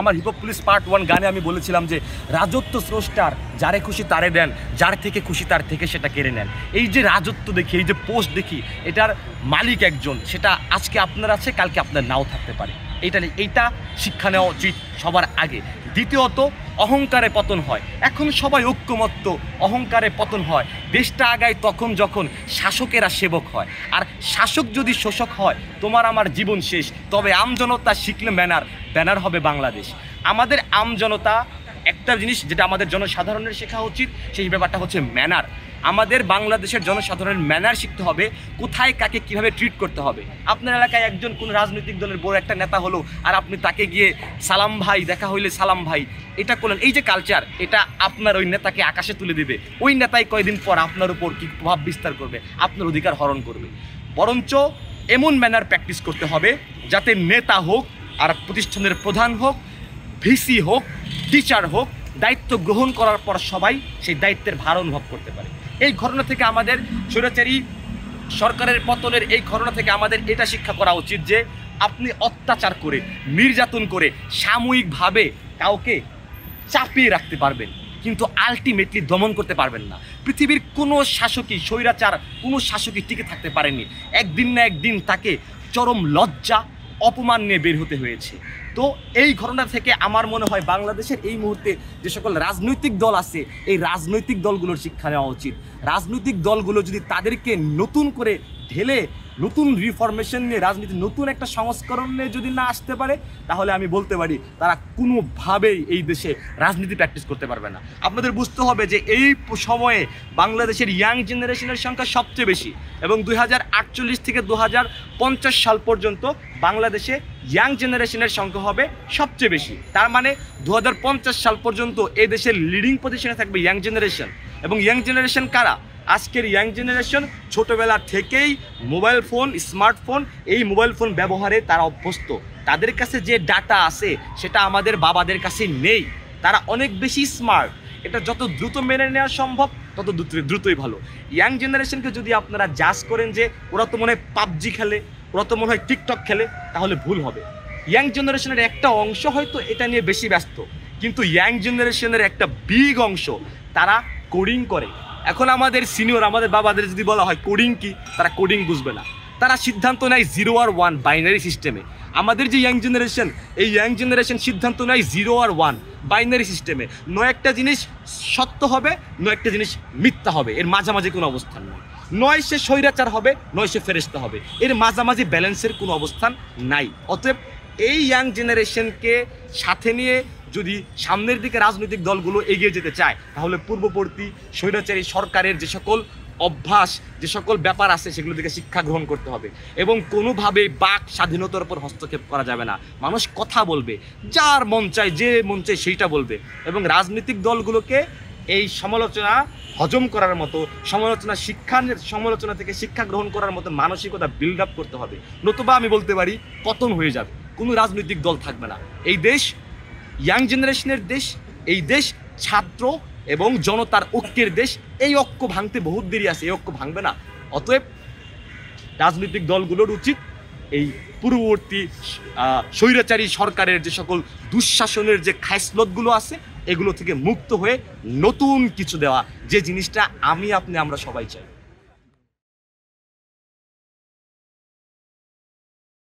আমার heap police part one গানে আমি বলেছিলাম যে রাজত্ব স্রষ্টার যারে খুশি তারে দেন যার থেকে খুশি তার থেকে সেটা কেড়ে নেন এই যে রাজত্ব দেখি এই যে পোস্ট দেখি এটার মালিক একজন সেটা আজকে আপনার আছে কালকে আপনার নাও থাকতে পারে এটা এইটা শিক্ষা নেওয়া উচিত সবার আগে দ্বিতীয়ত অহংকারে পতন হয় এখন সবাই ঐক্যমত্ত অহংকারে পতন হয় দেশটা আগায় তখন যখন শাসকেরা সেবক হয় আর শাসক যদি শোষক হয় তোমার আমার জীবন শেষ তবে আমজনতা শিখলে ব্যানার ব্যানার হবে বাংলাদেশ আমাদের আমজনতা একটা জিনিস যেটা আমাদের জনসাধারণের শেখা উচিত সেই ব্যাপারটা হচ্ছে ম্যানার আমাদের বাংলাদেশের জনসাধারণের ম্যানার শিখতে হবে কোথায় কাকে কিভাবে ট্রিট করতে হবে আপনার এলাকায় একজন কোন রাজনৈতিক দলের বড় একটা নেতা হলো আর আপনি তাকে গিয়ে সালাম ভাই দেখা হইলে সালাম ভাই এটা করলেন এই যে কালচার এটা আপনার ওই নেতাকে আকাশে তুলে দেবে ওই নেতাই কয়েকদিন পর আপনার উপর কি প্রভাব বিস্তার করবে আপনার অধিকার হরণ করবে বরঞ্চ এমন ম্যানার প্র্যাকটিস করতে হবে যাতে নেতা হোক আর প্রতিষ্ঠানের প্রধান হোক ভিসি হোক টিচার হোক দায়িত্ব গ্রহণ করার পর সবাই সেই দায়িত্বের ভার অনুভব করতে পারে এই ঘটনা থেকে আমাদের স্বৈরাচারী সরকারের পতনের এই ঘটনা থেকে আমাদের এটা শিক্ষা করা উচিত যে আপনি অত্যাচার করে নির্যাতন করে সাময়িকভাবে কাউকে চাপিয়ে রাখতে পারবেন কিন্তু আলটিমেটলি দমন করতে পারবেন না পৃথিবীর কোনো শাসকই স্বৈরাচার কোনো শাসকই টিকে থাকতে পারেননি একদিন না একদিন তাকে চরম লজ্জা অপমান নিয়ে বের হতে হয়েছে তো এই ঘটনা থেকে আমার মনে হয় বাংলাদেশের এই মুহূর্তে যে সকল রাজনৈতিক দল আছে এই রাজনৈতিক দলগুলোর শিক্ষা নেওয়া উচিত রাজনৈতিক দলগুলো যদি তাদেরকে নতুন করে ঢেলে নতুন রিফরমেশন নিয়ে রাজনীতি নতুন একটা সংস্করণ নিয়ে যদি না আসতে পারে তাহলে আমি বলতে পারি তারা কোনোভাবেই এই দেশে রাজনীতি প্র্যাকটিস করতে পারবে না আপনাদের বুঝতে হবে যে এই সময়ে বাংলাদেশের ইয়াং জেনারেশনের সংখ্যা সবচেয়ে বেশি এবং দুই থেকে দু পঞ্চাশ সাল পর্যন্ত বাংলাদেশে ইয়াং জেনারেশনের সংখ্যা হবে সবচেয়ে বেশি তার মানে দু সাল পর্যন্ত এ দেশের লিডিং পজিশনে থাকবে ইয়াং জেনারেশন এবং ইয়াং জেনারেশন কারা আজকের ইয়াং জেনারেশন ছোটোবেলা থেকেই মোবাইল ফোন স্মার্টফোন এই মোবাইল ফোন ব্যবহারে তারা অভ্যস্ত তাদের কাছে যে ডাটা আছে সেটা আমাদের বাবাদের কাছে নেই তারা অনেক বেশি স্মার্ট এটা যত দ্রুত মেনে নেওয়া সম্ভব তত দ্রুতই ভালো ইয়াং জেনারেশনকে যদি আপনারা জাজ করেন যে ওরা তো মনে হয় পাবজি খেলে ওরা তো মনে হয় টিকটক খেলে তাহলে ভুল হবে ইয়াং জেনারেশনের একটা অংশ হয়তো এটা নিয়ে বেশি ব্যস্ত কিন্তু ইয়াং জেনারেশনের একটা বিগ অংশ তারা কোডিং করে এখন আমাদের সিনিয়র আমাদের বাবাদের যদি বলা হয় কোডিং কি তারা কোডিং বুঝবে না তারা সিদ্ধান্ত নেয় জিরো আর ওয়ান বাইনারি সিস্টেমে আমাদের যে ইয়াং জেনারেশন এই ইয়াং জেনারেশন সিদ্ধান্ত নেয় জিরো আর ওয়ান বাইনারি সিস্টেমে নয় একটা জিনিস সত্য হবে নয় একটা জিনিস মিথ্যা হবে এর মাঝামাঝি কোনো অবস্থান নয় নয় সে স্বৈরাচার হবে নয় সে ফেরেস্তা হবে এর মাঝামাঝি ব্যালেন্সের কোনো অবস্থান নাই অতএব এই ইয়াং জেনারেশনকে সাথে নিয়ে যদি সামনের দিকে রাজনৈতিক দলগুলো এগিয়ে যেতে চায় তাহলে পূর্ববর্তী স্বৈরাচারী সরকারের যে সকল অভ্যাস যে সকল ব্যাপার আছে সেগুলো থেকে শিক্ষা গ্রহণ করতে হবে এবং কোনোভাবে বাক স্বাধীনতার উপর হস্তক্ষেপ করা যাবে না মানুষ কথা বলবে যার মন চায় যে মন চায় সেইটা বলবে এবং রাজনৈতিক দলগুলোকে এই সমালোচনা হজম করার মতো সমালোচনা শিক্ষা সমালোচনা থেকে শিক্ষা গ্রহণ করার মতো মানসিকতা বিল্ড আপ করতে হবে নতুবা আমি বলতে পারি পতন হয়ে যাবে কোনো রাজনৈতিক দল থাকবে না এই দেশ ইয়াং জেনারেশনের দেশ এই দেশ ছাত্র এবং জনতার ঐক্যের দেশ এই ঐক্য ভাঙতে বহুত দেরি আছে এই ঐক্য ভাঙবে না অতএব রাজনৈতিক দলগুলোর উচিত এই পূর্ববর্তী স্বৈরাচারী সরকারের যে সকল দুঃশাসনের যে খাইসলতগুলো আছে এগুলো থেকে মুক্ত হয়ে নতুন কিছু দেওয়া যে জিনিসটা আমি আপনি আমরা সবাই চাই